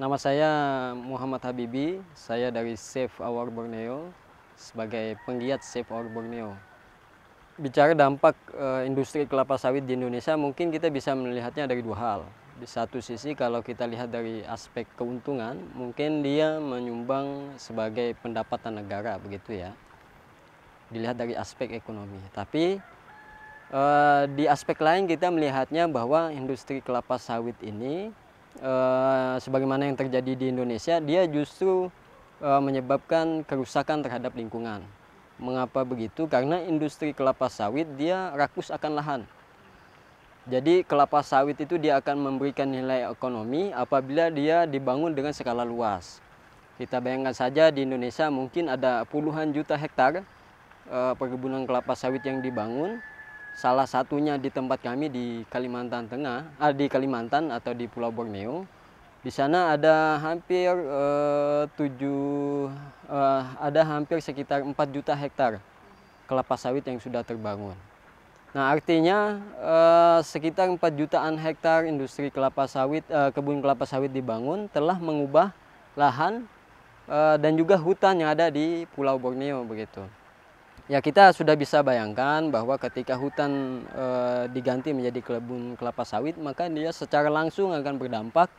Nama saya Muhammad Habibi, saya dari Save Our Borneo sebagai penggiat Save Our Borneo. Bicara dampak e, industri kelapa sawit di Indonesia, mungkin kita bisa melihatnya dari dua hal. Di satu sisi kalau kita lihat dari aspek keuntungan, mungkin dia menyumbang sebagai pendapatan negara begitu ya. Dilihat dari aspek ekonomi. Tapi e, di aspek lain kita melihatnya bahwa industri kelapa sawit ini Eh, sebagaimana yang terjadi di Indonesia, dia justru e, menyebabkan kerusakan terhadap lingkungan. Mengapa begitu? Karena industri kelapa sawit dia rakus akan lahan. Jadi kelapa sawit itu dia akan memberikan nilai ekonomi apabila dia dibangun dengan skala luas. Kita bayangkan saja di Indonesia mungkin ada puluhan juta hektar e, perkebunan kelapa sawit yang dibangun salah satunya di tempat kami di Kalimantan Tengah, ah, di Kalimantan atau di Pulau Borneo. Di sana ada hampir uh, tujuh, uh, ada hampir sekitar 4 juta hektar kelapa sawit yang sudah terbangun. Nah artinya uh, sekitar 4 jutaan hektar industri kelapa sawit, uh, kebun kelapa sawit dibangun telah mengubah lahan uh, dan juga hutan yang ada di Pulau Borneo begitu. Ya kita sudah bisa bayangkan bahwa ketika hutan e, diganti menjadi kebun kelapa sawit, maka dia secara langsung akan berdampak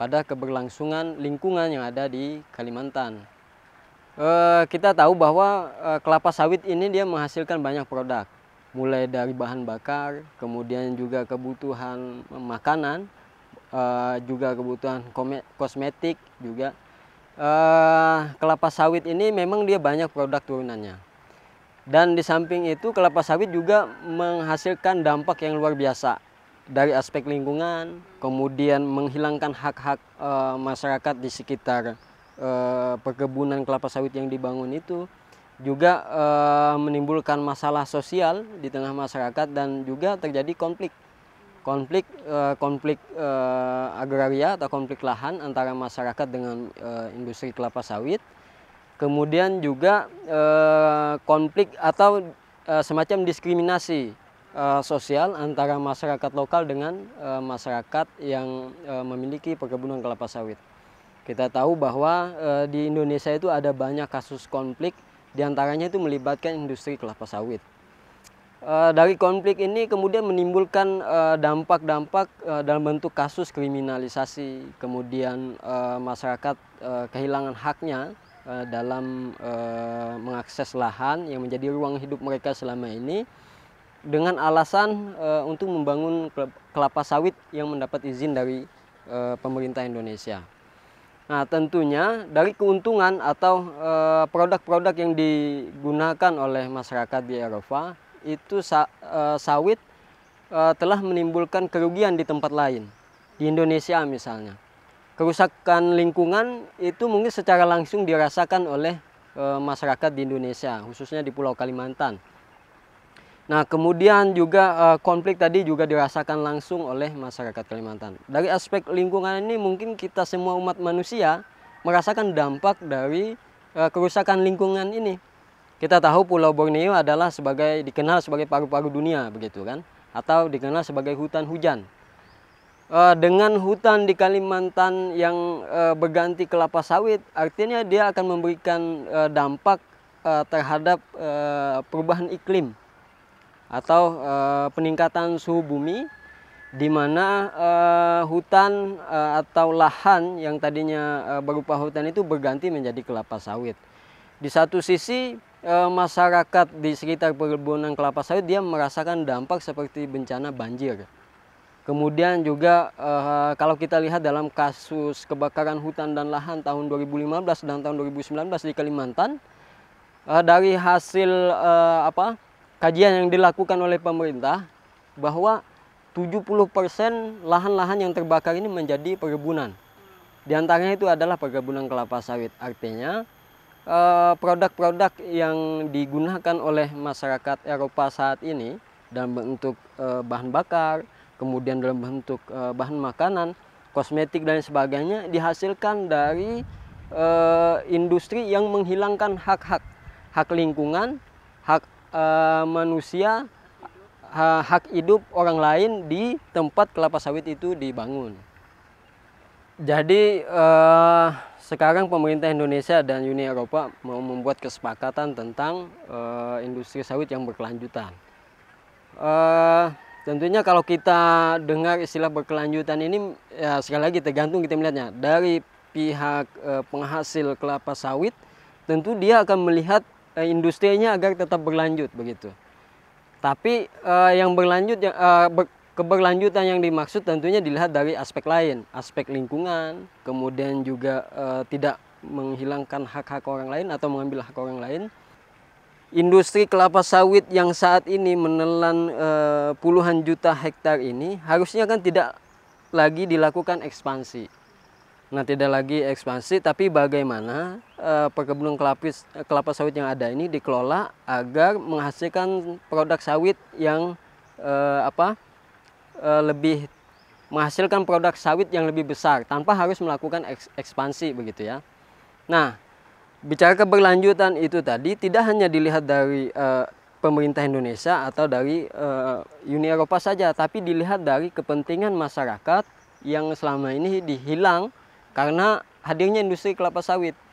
pada keberlangsungan lingkungan yang ada di Kalimantan. E, kita tahu bahwa e, kelapa sawit ini dia menghasilkan banyak produk, mulai dari bahan bakar, kemudian juga kebutuhan makanan, e, juga kebutuhan kosmetik juga. E, kelapa sawit ini memang dia banyak produk turunannya dan di samping itu kelapa sawit juga menghasilkan dampak yang luar biasa dari aspek lingkungan, kemudian menghilangkan hak-hak e, masyarakat di sekitar e, perkebunan kelapa sawit yang dibangun itu, juga e, menimbulkan masalah sosial di tengah masyarakat dan juga terjadi konflik, konflik e, konflik e, agraria atau konflik lahan antara masyarakat dengan e, industri kelapa sawit kemudian juga eh, konflik atau eh, semacam diskriminasi eh, sosial antara masyarakat lokal dengan masyarakat yang memiliki perkebunan kelapa sawit. Kita tahu bahwa di Indonesia itu ada banyak kasus konflik, diantaranya itu melibatkan industri kelapa sawit. Dari konflik ini kemudian menimbulkan dampak-dampak dalam bentuk kasus kriminalisasi, kemudian masyarakat kehilangan haknya Eh, dalam eh, mengakses lahan yang menjadi ruang hidup mereka selama ini dengan alasan eh, untuk membangun kelapa sawit yang mendapat izin dari pemerintah Indonesia. Nah, tentunya dari keuntungan atau produk-produk yang digunakan oleh masyarakat di Eropa itu sawit telah menimbulkan kerugian di tempat lain, di Indonesia misalnya kerusakan lingkungan itu mungkin secara langsung dirasakan oleh e, masyarakat di Indonesia, khususnya di Pulau Kalimantan. Nah, kemudian juga e, konflik tadi juga dirasakan langsung oleh masyarakat Kalimantan. Dari aspek lingkungan ini mungkin kita semua umat manusia merasakan dampak dari e, kerusakan lingkungan ini. Kita tahu Pulau Borneo adalah sebagai dikenal sebagai paru-paru dunia begitu kan, atau dikenal sebagai hutan hujan. Eh, dengan hutan di Kalimantan yang eh, berganti kelapa sawit, artinya dia akan memberikan eh, dampak terhadap perubahan iklim atau peningkatan suhu bumi, di mana hutan atau lahan yang tadinya berupa hutan itu berganti menjadi kelapa sawit. Di satu sisi masyarakat di sekitar perkebunan kelapa sawit dia merasakan dampak seperti bencana banjir Kemudian juga uh, kalau kita lihat dalam kasus kebakaran hutan dan lahan tahun 2015 dan tahun 2019 di Kalimantan uh, dari hasil uh, apa kajian yang dilakukan oleh pemerintah bahwa 70% lahan-lahan yang terbakar ini menjadi perkebunan. Di antaranya itu adalah perkebunan kelapa sawit. Artinya produk-produk yang digunakan oleh masyarakat Eropa saat ini dan bentuk bahan bakar, kemudian dalam bentuk e, bahan makanan, kosmetik dan sebagainya dihasilkan dari e, industri yang menghilangkan hak-hak, hak lingkungan, hak e, manusia, ha, hak hidup orang lain di tempat kelapa sawit itu dibangun. Jadi e, sekarang pemerintah Indonesia dan Uni Eropa mau membuat kesepakatan tentang e, industri sawit yang berkelanjutan. Tentunya kalau kita dengar istilah berkelanjutan ini ya sekali lagi tergantung kita melihatnya dari pihak e, penghasil kelapa sawit tentu dia akan melihat e, industrinya agar tetap berlanjut begitu. Tapi e, yang berlanjut yang e, ber, keberlanjutan yang dimaksud tentunya dilihat dari aspek lain, aspek lingkungan, kemudian juga e, tidak menghilangkan hak-hak orang lain atau mengambil hak orang lain industri kelapa sawit yang saat ini menelan e, puluhan juta hektar ini harusnya kan tidak lagi dilakukan ekspansi. Nah, tidak lagi ekspansi, tapi bagaimana e, perkebunan kelapis, eh, kelapa sawit yang ada ini dikelola agar menghasilkan produk sawit yang e, apa e, lebih menghasilkan produk sawit yang lebih besar tanpa harus melakukan ekspansi begitu ya. Nah, bicara keberlanjutan itu tadi tidak hanya dilihat dari uh, pemerintah Indonesia atau dari uh, Uni Eropa saja, tapi dilihat dari kepentingan masyarakat yang selama ini dihilang karena hadirnya industri kelapa sawit.